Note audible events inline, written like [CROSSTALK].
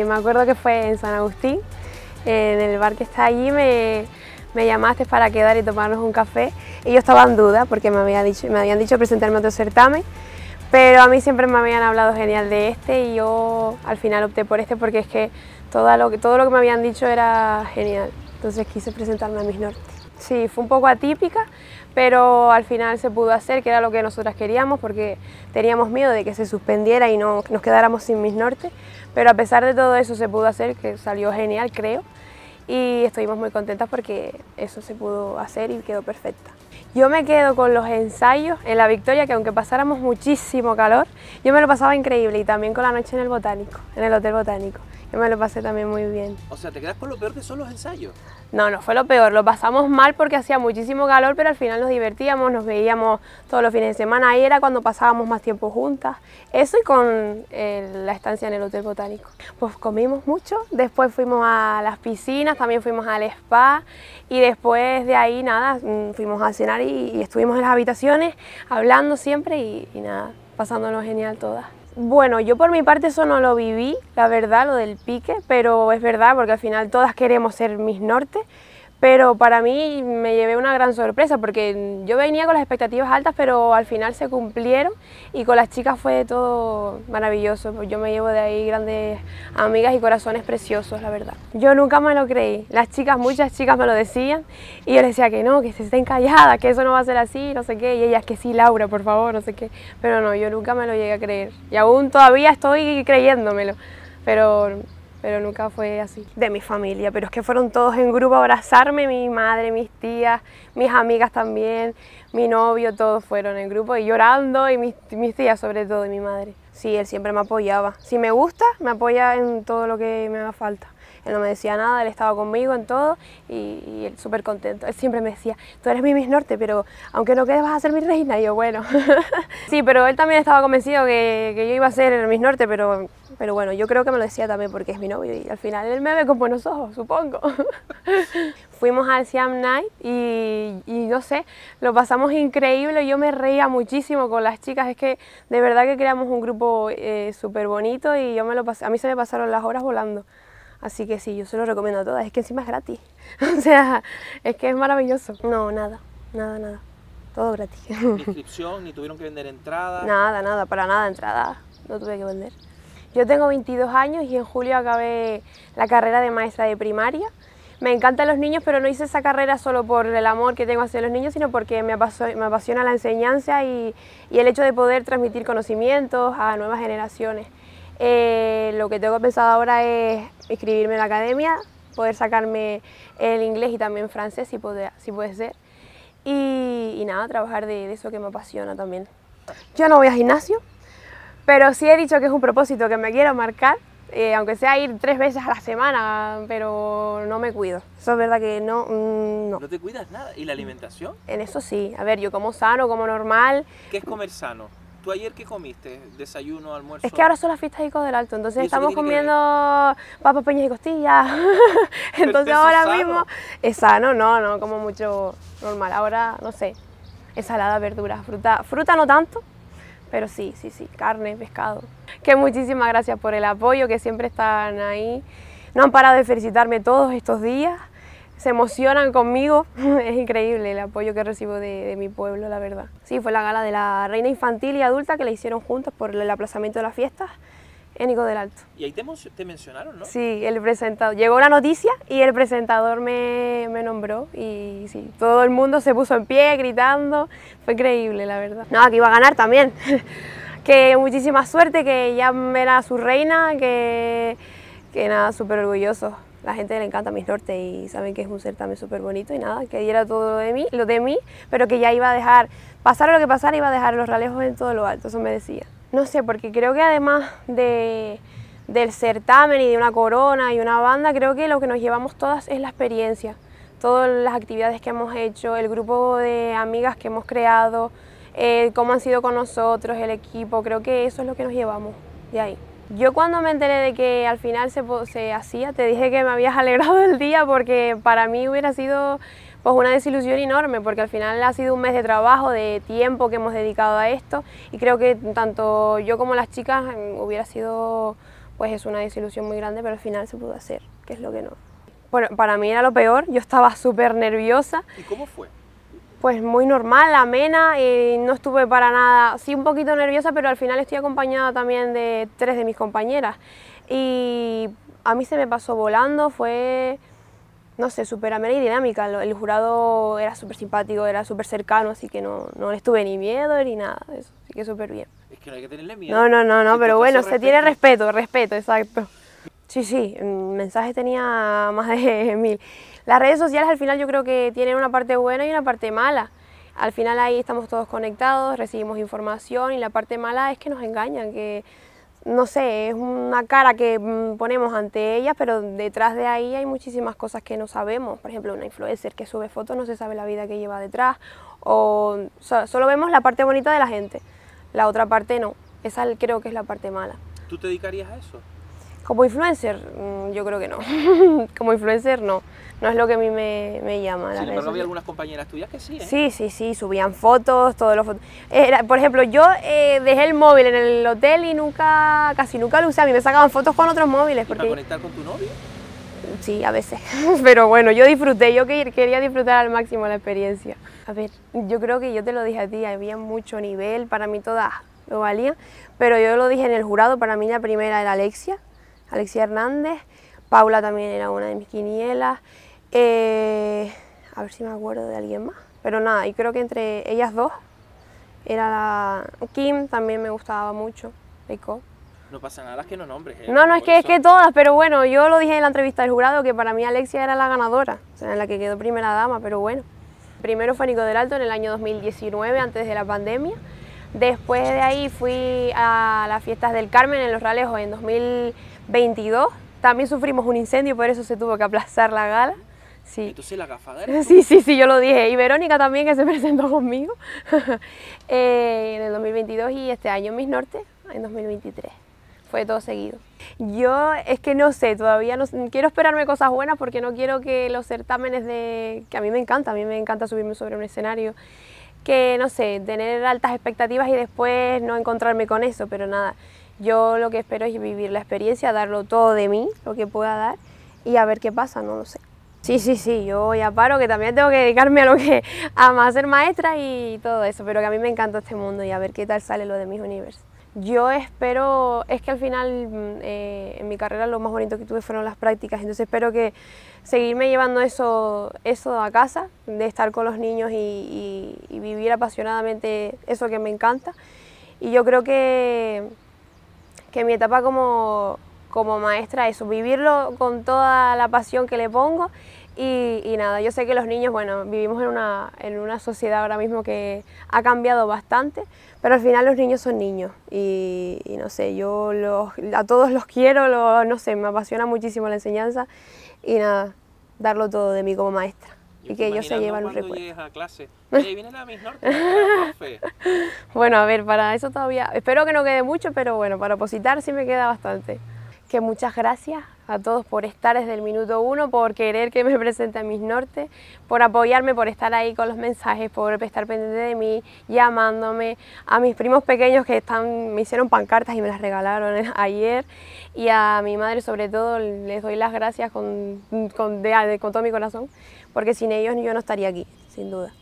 Eh, me acuerdo que fue en San Agustín, en el bar que está allí, me, llamaste para quedar y tomarnos un café. Y yo estaba en duda porque me, habían dicho presentarme a otro certamen, pero a mí siempre me habían hablado genial de este y yo al final opté por este porque es que todo lo que, todo lo que me habían dicho era genial. Entonces quise presentarme a mis Norte. Sí, fue un poco atípica, pero al final se pudo hacer, que era lo que nosotras queríamos, porque teníamos miedo de que se suspendiera y nos quedáramos sin Miss Norte, pero a pesar de todo eso se pudo hacer, que salió genial, creo, y estuvimos muy contentas porque eso se pudo hacer y quedó perfecta. Yo me quedo con los ensayos en la Victoria, que aunque pasáramos muchísimo calor, yo me lo pasaba increíble y también con la noche en el Botánico, en el Hotel Botánico. Yo me lo pasé también muy bien. O sea, ¿te quedas con lo peor que son los ensayos? No, no fue lo peor. Lo pasamos mal porque hacía muchísimo calor, pero al final nos divertíamos, nos veíamos todos los fines de semana. Ahí era cuando pasábamos más tiempo juntas. Eso y con eh, la estancia en el Hotel Botánico. Pues comimos mucho, después fuimos a las piscinas, también fuimos al spa y después de ahí nada, mm, fuimos a cenar y, estuvimos en las habitaciones hablando siempre y, y nada, pasándolo genial todas. Bueno, yo por mi parte eso no lo viví, la verdad, lo del pique, pero es verdad porque al final todas queremos ser mis norte. Pero para mí me llevé una gran sorpresa porque yo venía con las expectativas altas, pero al final se cumplieron y con las chicas fue todo maravilloso. Yo me llevo de ahí grandes amigas y corazones preciosos, la verdad. Yo nunca me lo creí. Las chicas, muchas chicas me lo decían y yo les decía que no, que se estén calladas, que eso no va a ser así, no sé qué. Y ellas que sí, Laura, por favor, no sé qué. Pero no, yo nunca me lo llegué a creer. Y aún todavía estoy creyéndomelo. Pero pero nunca fue así. De mi familia, pero es que fueron todos en grupo a abrazarme, mi madre, mis tías, mis amigas también, mi novio, todos fueron en grupo y llorando, y mis, tías sobre todo, y mi madre. Sí, él siempre me apoyaba. Si me gusta, me apoya en todo lo que me haga falta él no me decía nada, él estaba conmigo en todo y, y él súper contento. Él siempre me decía, tú eres mi Miss Norte, pero aunque no quedes vas a ser mi reina. Y yo, bueno. [LAUGHS] sí, pero él también estaba convencido que, que yo iba a ser el Miss Norte, pero, bueno, yo creo que me lo decía también porque es mi novio y al final él me ve con buenos ojos, supongo. [LAUGHS] Fuimos al Siam Night y, no sé, lo pasamos increíble, yo me reía muchísimo con las chicas, es que de verdad que creamos un grupo eh, súper bonito y yo me lo pasé, a mí se me pasaron las horas volando. Así que sí, yo se lo recomiendo a todas. Es que encima es gratis. [LAUGHS] O sea, es que es maravilloso. No, nada, nada, nada. Todo gratis. ¿Ni inscripción? [LAUGHS] ¿Ni tuvieron que vender entrada? Nada, nada, para nada entrada. No tuve que vender. Yo tengo 22 años y en julio acabé la carrera de maestra de primaria. Me encantan los niños, pero no hice esa carrera solo por el amor que tengo hacia los niños, sino porque me apasiona, la enseñanza y el hecho de poder transmitir conocimientos a nuevas generaciones. Eh, lo que tengo pensado ahora es inscribirme en la academia, poder sacarme el inglés y también francés si puede, si puede ser. Y, nada, trabajar de, eso que me apasiona también. Yo no voy a gimnasio, pero sí he dicho que es un propósito que me quiero marcar eh, aunque sea ir tres veces a la semana, pero no me cuido. Eso es verdad que no, mm, no. no. te cuidas nada? ¿Y la alimentación? En eso sí. A ver, yo como sano, como normal. ¿Qué es comer sano? ¿Tú ayer qué comiste? ¿Desayuno, almuerzo? Es que ahora son las fiestas Ico del Alto, entonces estamos comiendo papas, peñas y costillas. [LAUGHS] entonces ahora mismo es sano, no, no, como mucho normal. Ahora, no sé, ensalada, verduras, fruta, fruta no tanto, pero sí, sí, sí, carne, pescado. Que muchísimas gracias por el apoyo, que siempre están ahí. No han parado de felicitarme todos estos días se emocionan conmigo. [LAUGHS] es increíble el apoyo que recibo de, mi pueblo, la verdad. Sí, fue la gala de la reina infantil y adulta que la hicieron juntos por el aplazamiento de las fiestas en Nico del Alto. Y ahí te, mencionaron, ¿no? Sí, el presentador. Llegó la noticia y el presentador me, nombró y sí, todo el mundo se puso en pie gritando. Fue increíble, la verdad. no, que iba a ganar también. [LAUGHS] que muchísima suerte, que ya era su reina, que, que nada, súper orgulloso la gente le encanta mis norte y saben que es un certamen súper bonito y nada, que diera todo lo de mí, lo de mí, pero que ya iba a dejar, pasara lo que pasara, iba a dejar los ralejos en todo lo alto, eso me decía. No sé, porque creo que además de, del certamen y de una corona y una banda, creo que lo que nos llevamos todas es la experiencia, todas las actividades que hemos hecho, el grupo de amigas que hemos creado, eh, cómo han sido con nosotros, el equipo, creo que eso es lo que nos llevamos de ahí. Yo cuando me enteré de que al final se, se hacía, te dije que me habías [LAUGHS] alegrado el día porque para mí hubiera sido pues una desilusión enorme porque al final ha sido un mes de trabajo, de tiempo que hemos dedicado a esto y creo que tanto yo como las chicas em, hubiera sido pues es una desilusión muy grande, pero al final se pudo hacer, que es lo que no. Bueno, para mí era lo peor, yo estaba súper nerviosa. ¿Y cómo fue? Pues muy normal, amena, y no estuve para nada, sí un poquito nerviosa, pero al final estoy acompañada también de tres de mis compañeras. Y a mí se me pasó volando, fue, no sé, súper amena y dinámica. El jurado era súper simpático, era súper cercano, así que no, no estuve ni miedo ni nada, eso, así que súper bien. Es que no hay que tenerle miedo. No, no, no, no, pero bueno, se tiene respeto, respeto, exacto. Sí, sí, mensajes tenía más de [LAUGHS] mil. Las redes sociales al final yo creo que tienen una parte buena y una parte mala. Al final ahí estamos todos conectados, recibimos información y la parte mala es que nos engañan, que no sé, es una cara que mm, ponemos ante ellas, pero detrás de ahí hay muchísimas cosas que no sabemos. Por ejemplo, una influencer que sube fotos no se sabe la vida que lleva detrás, o, o solo vemos la parte bonita de la gente, la otra parte no. Esa creo que es la parte mala. ¿Tú te dedicarías a eso? Como influencer, mm, yo creo que no. [LAUGHS] Como influencer, no. No es lo que a mí me, me llama. pero había algunas compañeras tuyas que sí, ¿eh? Sí, sí, sí. Subían fotos, todos los fotos. por ejemplo, yo eh, dejé el móvil en el hotel y nunca, casi nunca lo usé. A mí me sacaban fotos con otros móviles. Porque... ¿Para conectar con tu novio? Sí, a veces. [LAUGHS] Pero bueno, yo disfruté, yo quería disfrutar al máximo la experiencia. A ver, yo creo que yo te lo dije a ti, había mucho nivel, para mí todas lo valía pero yo lo dije en el jurado, para mí la primera era Alexia, Alexia Hernández, Paula también era una de mis quinielas, eh, a ver si me acuerdo de alguien más, pero nada, y creo que entre ellas dos era la... Kim también me gustaba mucho, Eiko. No pasa nada, que no nombres. Eh, no, no, es que, es que todas, pero bueno, yo lo dije en la entrevista del jurado que para mí Alexia era la ganadora, o sea, en la que quedó primera dama, pero bueno. Primero fue Nico del Alto en el año 2019, antes de la pandemia. Después de ahí fui a las fiestas del Carmen en Los Ralejos en 2022. También sufrimos un incendio, por eso se tuvo que aplazar la gala. Sí. la gafadera? [LAUGHS] Sí, sí, sí, yo lo dije. Y Verónica también, que se [LAUGHS] presentó conmigo [LAUGHS] eh, en el 2022 y este año en Mis Norte, en 2023. Fue todo seguido. Yo es que no sé, todavía no quiero esperarme cosas buenas porque no quiero que los certámenes de que a mí me encanta, a mí me encanta subirme sobre un escenario que, no sé, tener altas expectativas y después no encontrarme con eso, pero nada, yo lo que espero es vivir la experiencia, darlo todo de mí, lo que pueda dar, y a ver qué pasa, no lo sé. Sí, sí, sí, yo ya paro, que también tengo que dedicarme a lo que, a ser maestra y todo eso, pero que a mí me encanta este mundo y a ver qué tal sale lo de mis universos. Yo espero, es que al final mm, eh, en mi carrera lo más bonito que tuve fueron las prácticas, entonces espero que seguirme llevando eso, eso a casa, de estar con los niños y, vivir apasionadamente eso que me encanta. Y yo creo que, que mi etapa como, como maestra, eso, vivirlo con toda la pasión que le pongo y, nada, yo sé que los niños, bueno, vivimos en una, en sociedad ahora mismo que ha cambiado bastante, pero al final los niños son niños y, no sé, yo los, a todos los quiero, no sé, me apasiona muchísimo la enseñanza y nada, darlo todo de mí como maestra y que ellos se llevan un recuerdo. a clase, [LAUGHS] viene la Miss Norte, bueno, a ver, para eso todavía, espero que no quede mucho, pero bueno, para opositar sí me queda bastante que muchas gracias a todos por estar desde el minuto uno, por querer que me [LAUGHS] presente a Mis Norte, por apoyarme, por estar ahí con los mensajes, por estar pendiente de mí, llamándome, a mis primos pequeños que están, me hicieron pancartas y me las regalaron [LAUGHS] ayer, y a mi madre sobre todo les doy las gracias con, con, de, con todo mi corazón, porque sin ellos yo no estaría aquí, sin duda.